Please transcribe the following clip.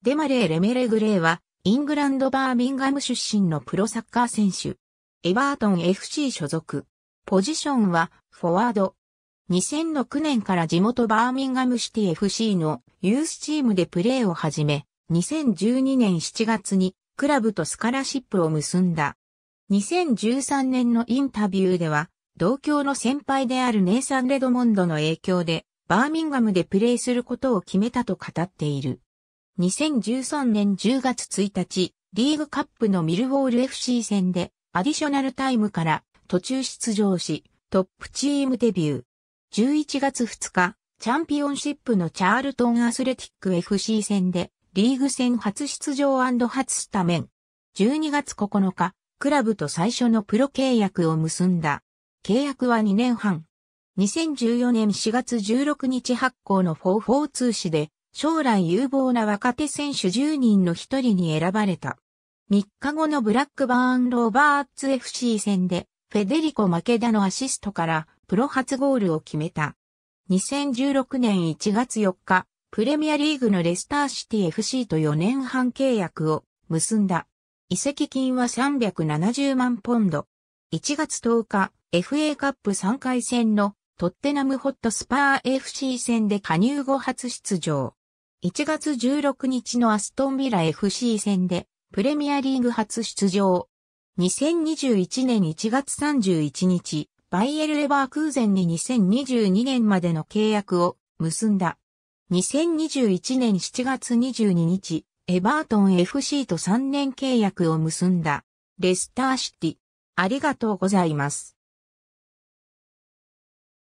デマレー・レメレグレーは、イングランド・バーミンガム出身のプロサッカー選手。エバートン FC 所属。ポジションは、フォワード。2006年から地元バーミンガムシティ FC のユースチームでプレーを始め、2012年7月にクラブとスカラシップを結んだ。2013年のインタビューでは、同郷の先輩であるネイサン・レドモンドの影響で、バーミンガムでプレーすることを決めたと語っている。2013年10月1日、リーグカップのミルウォール FC 戦でアディショナルタイムから途中出場し、トップチームデビュー。11月2日、チャンピオンシップのチャールトンアスレティック FC 戦でリーグ戦初出場初スタメン。12月9日、クラブと最初のプロ契約を結んだ。契約は2年半。2014年4月16日発行の4 4通誌で将来有望な若手選手10人の一人に選ばれた。3日後のブラックバーン・ローバーツ FC 戦で、フェデリコ・マケダのアシストから、プロ初ゴールを決めた。2016年1月4日、プレミアリーグのレスターシティ FC と4年半契約を結んだ。移籍金は370万ポンド。1月10日、FA カップ3回戦のトッテナムホットスパー FC 戦で加入後初出場。1月16日のアストンビラ FC 戦でプレミアリーグ初出場。2021年1月31日、バイエル・レバークーゼンに2022年までの契約を結んだ。2021年7月22日、エバートン FC と3年契約を結んだ。レスターシティ。ありがとうございます。